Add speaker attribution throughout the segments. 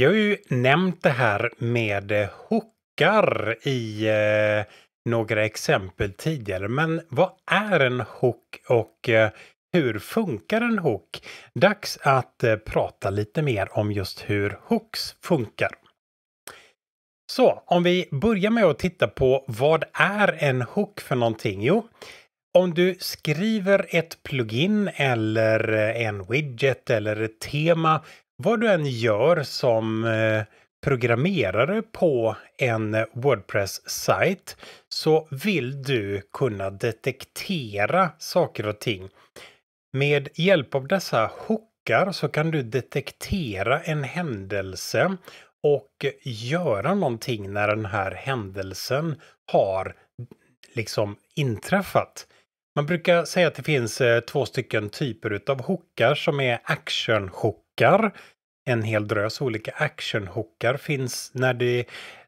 Speaker 1: Vi har ju nämnt det här med eh, hookar i eh, några exempel tidigare, men vad är en hook och eh, hur funkar en hook? Dags att prata lite mer om just hur hooks funkar. Så om vi börjar med att titta på vad är en hook för någonting? Jo, om du skriver ett plugin eller en widget eller ett tema vad du än gör som eh, programmerare på en Wordpress-sajt så vill du kunna detektera saker och ting. Med hjälp av dessa hookar så kan du detektera en händelse och göra någonting när den här händelsen har liksom inträffat. Man brukar säga att det finns eh, två stycken typer utav hookar som är action hockar. En hel drös olika actionhockar finns när det,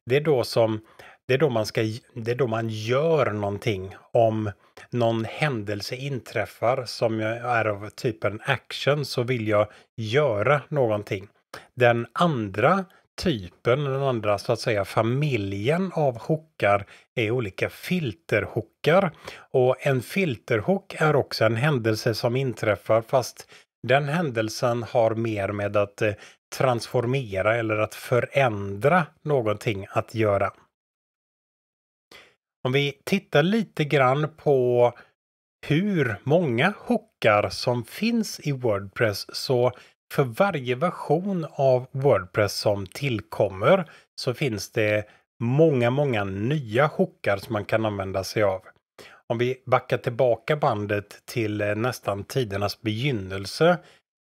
Speaker 1: det är då som det är då man ska, det är då man gör någonting om någon händelse inträffar som är av typen action så vill jag göra någonting. Den andra typen, den andra så att säga familjen av hookar är olika filterhookar. Och en filterhook är också en händelse som inträffar fast den händelsen har mer med att eh, transformera eller att förändra någonting att göra. Om vi tittar lite grann på hur många hookar som finns i Wordpress så för varje version av Wordpress som tillkommer så finns det många, många nya hookar som man kan använda sig av om vi backar tillbaka bandet till eh, nästan tidernas begynnelse.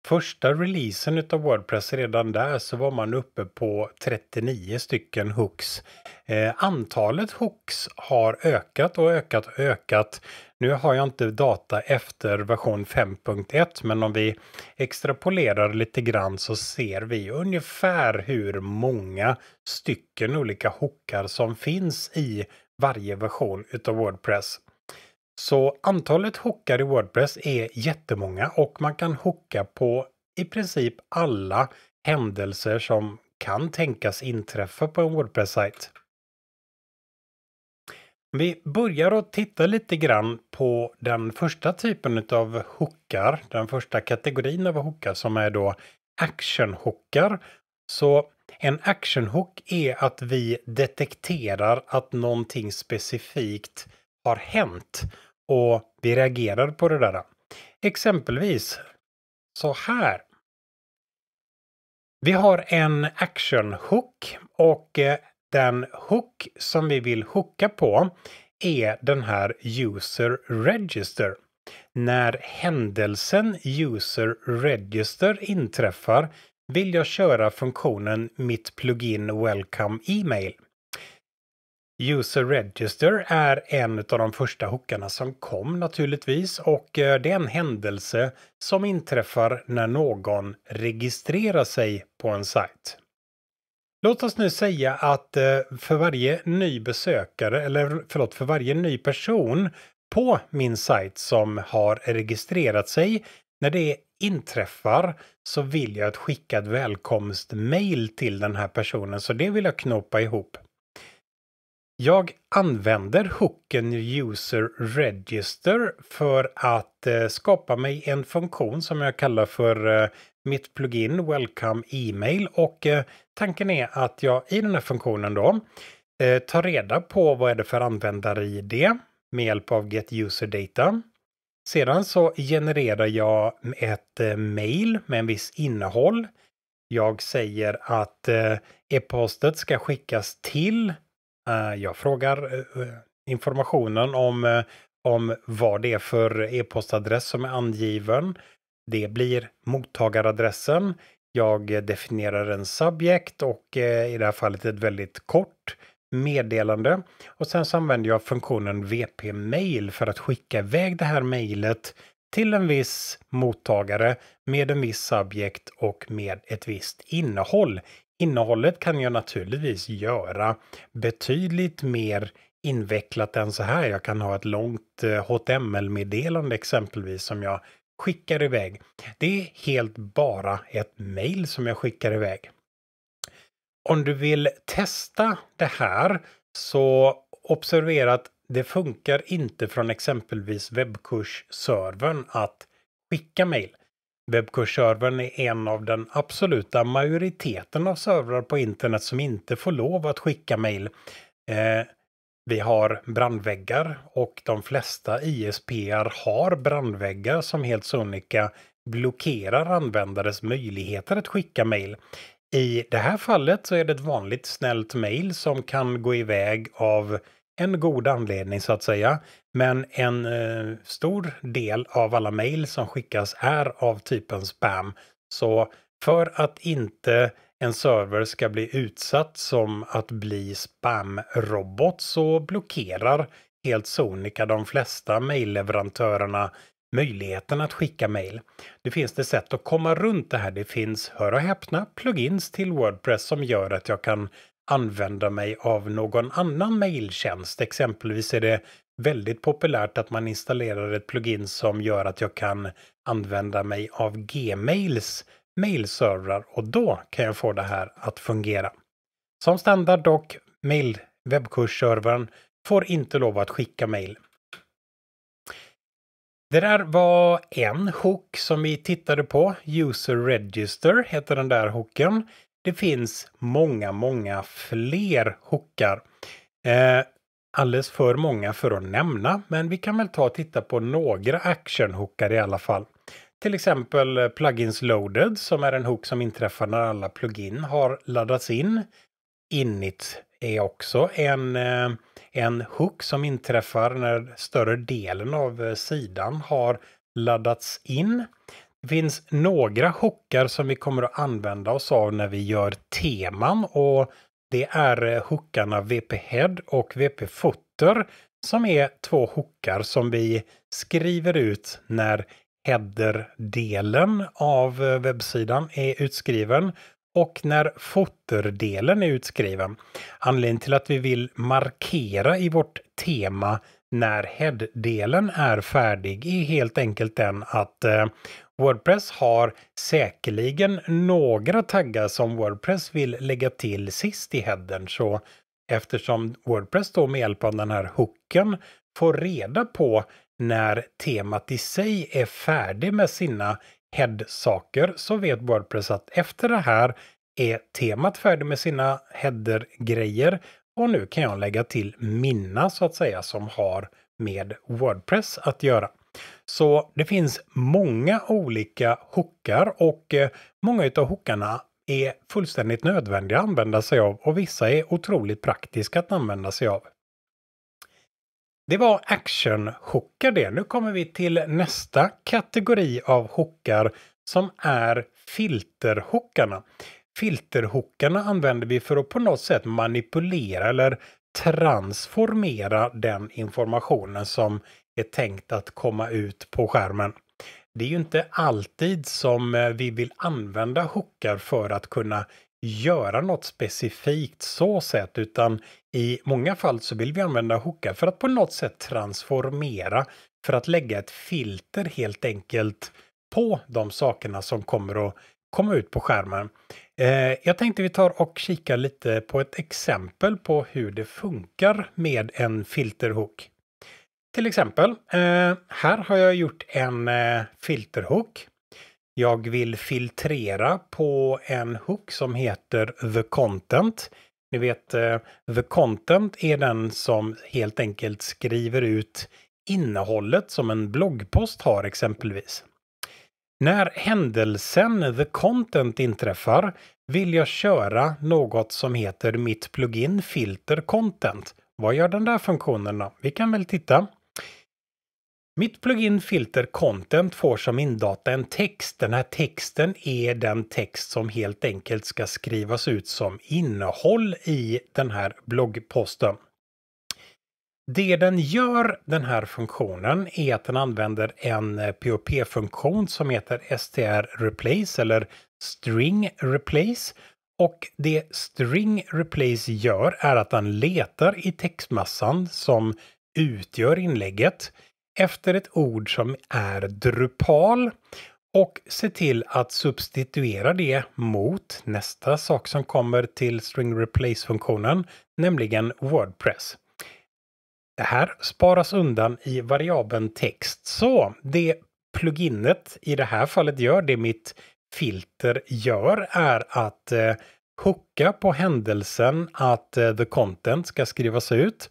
Speaker 1: Första releasen utav Wordpress redan där så var man uppe på 39 stycken hooks. Eh, antalet hooks har ökat och ökat och ökat. Nu har jag inte data efter version 5.1 men om vi extrapolerar lite grann så ser vi ungefär hur många stycken olika hookar som finns i varje version utav Wordpress. Så antalet hookar i Wordpress är jättemånga och man kan hooka på i princip alla händelser som kan tänkas inträffa på en Wordpress-sajt. Vi börjar att titta lite grann på den första typen av hookar, den första kategorin av hookar som är då actionhookar. Så en actionhook är att vi detekterar att någonting specifikt har hänt och vi reagerade på det där. Exempelvis så här. Vi har en action-hook och eh, den hook som vi vill hooka på är den här user register. När händelsen user register inträffar vill jag köra funktionen mitt plugin welcome email. User Register är en av de första hookarna som kom naturligtvis och eh, det är en händelse som inträffar när någon registrerar sig på en sajt. Låt oss nu säga att eh, för varje ny besökare, eller förlåt, för varje ny person på min sajt som har registrerat sig, när det inträffar så vill jag att skicka ett välkomstmail till den här personen, så det vill jag knåpa ihop. Jag använder hooken user register för att eh, skapa mig en funktion som jag kallar för eh, mitt plugin welcome email och eh, tanken är att jag i den här funktionen då tar reda på vad är det för användare-id med hjälp av get user data. Sedan så genererar jag ett mail med en viss innehåll. Jag säger att e-postet ska skickas till Eh, jag frågar eh, eh, informationen om, om vad det är för e-postadress som är angiven. Det blir mottagaradressen. Jag definierar en subjekt och i det här fallet ett väldigt kort meddelande. Och sen så använder jag funktionen VP-mail för att skicka iväg det här mejlet till en viss mottagare med en viss subjekt och med ett visst innehåll. Innehållet kan jag naturligtvis göra betydligt mer invecklat än så här. Jag kan ha ett långt HTML-meddelande eh, exempelvis som jag skickar iväg. Det är helt bara ett mejl som jag skickar iväg. Om du vill testa det här så observera att det funkar inte från exempelvis webbkursservern att skicka mejl. Webbkursservern är en av den absoluta majoriteten av servrar på internet som inte får lov att skicka mejl. Eh, vi har brandväggar och de flesta ISPR har brandväggar som helt sonika blockerar användares möjligheter att skicka mejl. I det här fallet så är det ett vanligt snällt mejl som kan gå iväg av en god anledning så att säga. Men en eh, stor del av alla mejl som skickas är av typen spam. Så för att inte en server ska bli utsatt som att bli spamrobot så blockerar helt sonika de flesta mejlleverantörerna möjligheten att skicka mejl. Nu finns det sätt att komma runt det här. Det finns, hör och häpna, plugins till Wordpress som gör att jag kan använda mig av någon annan mejltjänst. Exempelvis är det väldigt populärt att man installerar ett plugin som gör att jag kan använda mig av Gmails mailservrar och då kan jag få det här att fungera. Som standard dock, mail webbkursservern får inte lov att skicka mail. Det där var en hook som vi tittade på. User Register heter den där hooken det finns många, många fler hookar. Eh, alldeles för många för att nämna, men vi kan väl ta och titta på några actionhookar i alla fall. Till exempel eh, Plugins Loaded som är en hook som inträffar när alla plugin har laddats in. Init är också en, eh, en hook som inträffar när större delen av eh, sidan har laddats in finns några hookar som vi kommer att använda oss av när vi gör teman och det är eh, hookarna VP Head och VP Footer som är två hookar som vi skriver ut när header-delen av eh, webbsidan är utskriven och när foterdelen är utskriven. Anledningen till att vi vill markera i vårt tema när head-delen är färdig är helt enkelt den att eh, Wordpress har säkerligen några taggar som Wordpress vill lägga till sist i headern så eftersom Wordpress då med hjälp av den här hooken får reda på när temat i sig är färdig med sina head-saker så vet Wordpress att efter det här är temat färdig med sina header-grejer och nu kan jag lägga till mina så att säga som har med Wordpress att göra. Så det finns många olika hookar och eh, många av hookarna är fullständigt nödvändiga att använda sig av och vissa är otroligt praktiska att använda sig av. Det var action-hookar det. Nu kommer vi till nästa kategori av hookar som är filterhookarna. Filterhookarna använder vi för att på något sätt manipulera eller transformera den informationen som är tänkt att komma ut på skärmen. Det är ju inte alltid som eh, vi vill använda hookar för att kunna göra något specifikt så sätt utan i många fall så vill vi använda hookar för att på något sätt transformera för att lägga ett filter helt enkelt på de sakerna som kommer att komma ut på skärmen. Eh, jag tänkte vi tar och kikar lite på ett exempel på hur det funkar med en filterhook till exempel. Eh, här har jag gjort en eh, filterhook. Jag vill filtrera på en hook som heter The Content. Ni vet, eh, The Content är den som helt enkelt skriver ut innehållet som en bloggpost har exempelvis. När händelsen The Content inträffar vill jag köra något som heter mitt plugin Filter Content. Vad gör den där funktionen då? Vi kan väl titta. Mitt plugin filter content får som indata en text. Den här texten är den text som helt enkelt ska skrivas ut som innehåll i den här bloggposten. Det den gör, den här funktionen, är att den använder en POP-funktion som heter str replace eller string replace. Och det string replace gör är att den letar i textmassan som utgör inlägget efter ett ord som är drupal och se till att substituera det mot nästa sak som kommer till string replace-funktionen, nämligen Wordpress. Det här sparas undan i variabeln text. Så det pluginet i det här fallet gör, det mitt filter gör, är att eh, hooka på händelsen att eh, the content ska skrivas ut.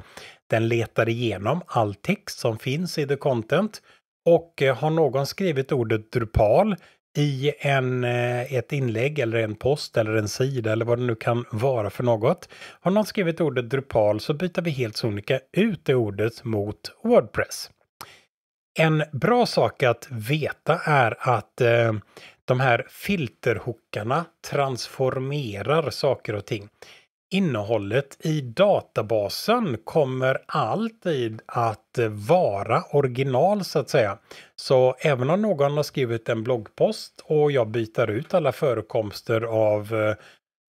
Speaker 1: Den letar igenom all text som finns i the content och eh, har någon skrivit ordet Drupal i en, eh, ett inlägg eller en post eller en sida eller vad det nu kan vara för något. Har någon skrivit ordet Drupal så byter vi helt sonika ut det ordet mot Wordpress. En bra sak att veta är att eh, de här filterhookarna transformerar saker och ting innehållet i databasen kommer alltid att vara original så att säga. Så även om någon har skrivit en bloggpost och jag byter ut alla förekomster av eh,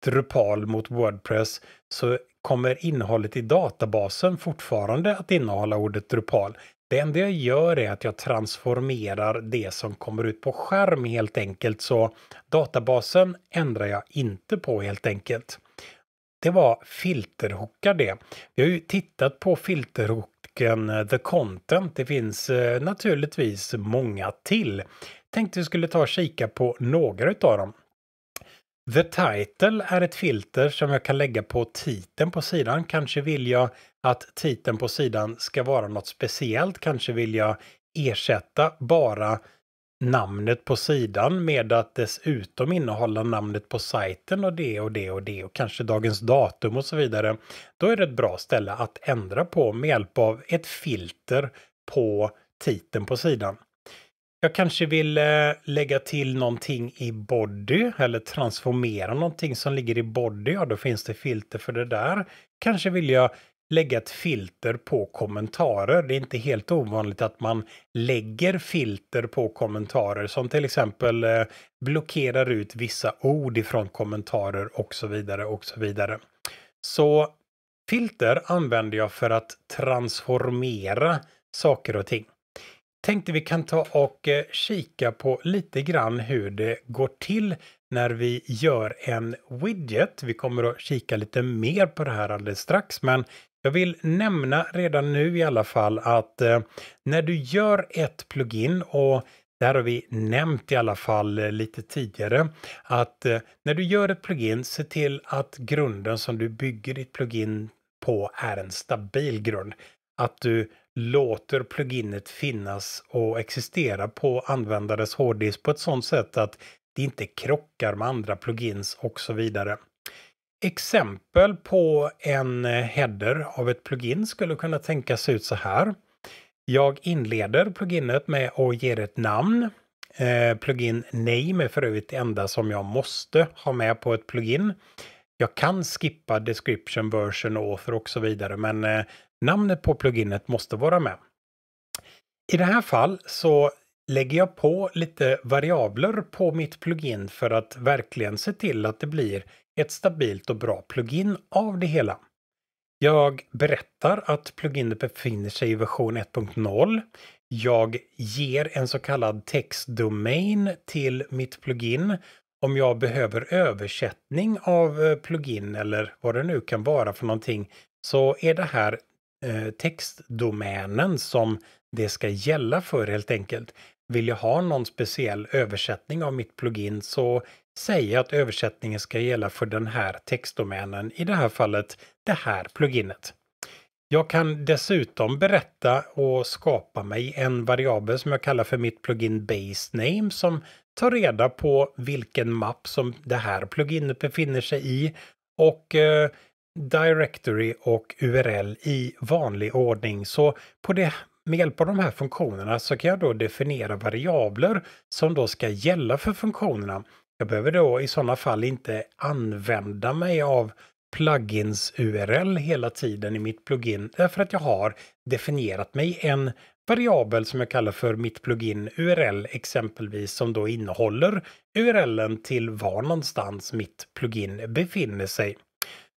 Speaker 1: Drupal mot Wordpress så kommer innehållet i databasen fortfarande att innehålla ordet Drupal. Det enda jag gör är att jag transformerar det som kommer ut på skärm helt enkelt. Så databasen ändrar jag inte på helt enkelt det var filterhookar det. Vi har ju tittat på filterhooken eh, The Content. Det finns eh, naturligtvis många till. Tänkte vi skulle ta och kika på några utav dem. The title är ett filter som jag kan lägga på titeln på sidan. Kanske vill jag att titeln på sidan ska vara något speciellt. Kanske vill jag ersätta bara namnet på sidan med att dessutom innehålla namnet på sajten och det och det och det och kanske dagens datum och så vidare. Då är det ett bra ställe att ändra på med hjälp av ett filter på titeln på sidan. Jag kanske vill eh, lägga till någonting i body eller transformera någonting som ligger i body. Ja, då finns det filter för det där. Kanske vill jag lägga ett filter på kommentarer. Det är inte helt ovanligt att man lägger filter på kommentarer som till exempel eh, blockerar ut vissa ord ifrån kommentarer och så vidare och så vidare. Så filter använder jag för att transformera saker och ting. Tänkte vi kan ta och eh, kika på lite grann hur det går till när vi gör en widget. Vi kommer att kika lite mer på det här alldeles strax, men jag vill nämna redan nu i alla fall att eh, när du gör ett plugin och det här har vi nämnt i alla fall eh, lite tidigare att eh, när du gör ett plugin, se till att grunden som du bygger ditt plugin på är en stabil grund. Att du låter pluginet finnas och existera på användares hårddisk på ett sådant sätt att det inte krockar med andra plugins och så vidare exempel på en eh, header av ett plugin skulle kunna tänkas ut så här. Jag inleder pluginet med att ge ett namn. Eh, plugin name är för övrigt det enda som jag måste ha med på ett plugin. Jag kan skippa description, version, author och så vidare, men eh, namnet på pluginet måste vara med. I det här fall så lägger jag på lite variabler på mitt plugin för att verkligen se till att det blir ett stabilt och bra plugin av det hela. Jag berättar att pluginet befinner sig i version 1.0. Jag ger en så kallad textdomain till mitt plugin om jag behöver översättning av eh, plugin eller vad det nu kan vara för någonting så är det här eh, textdomänen som det ska gälla för helt enkelt. Vill jag ha någon speciell översättning av mitt plugin så säga att översättningen ska gälla för den här textdomänen, i det här fallet det här pluginet. Jag kan dessutom berätta och skapa mig en variabel som jag kallar för mitt plugin base name som tar reda på vilken mapp som det här pluginet befinner sig i och eh, directory och URL i vanlig ordning. Så på det, med hjälp av de här funktionerna så kan jag då definiera variabler som då ska gälla för funktionerna. Jag behöver då i sådana fall inte använda mig av plugins URL hela tiden i mitt plugin därför att jag har definierat mig en variabel som jag kallar för mitt plugin URL exempelvis som då innehåller URLen till var någonstans mitt plugin befinner sig.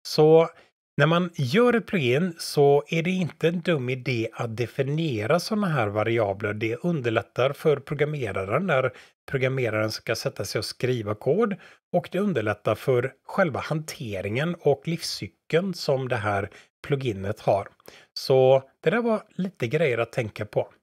Speaker 1: Så när man gör ett plugin så är det inte en dum idé att definiera sådana här variabler. Det underlättar för programmeraren när programmeraren ska sätta sig och skriva kod och det underlättar för själva hanteringen och livscykeln som det här pluginet har. Så det där var lite grejer att tänka på.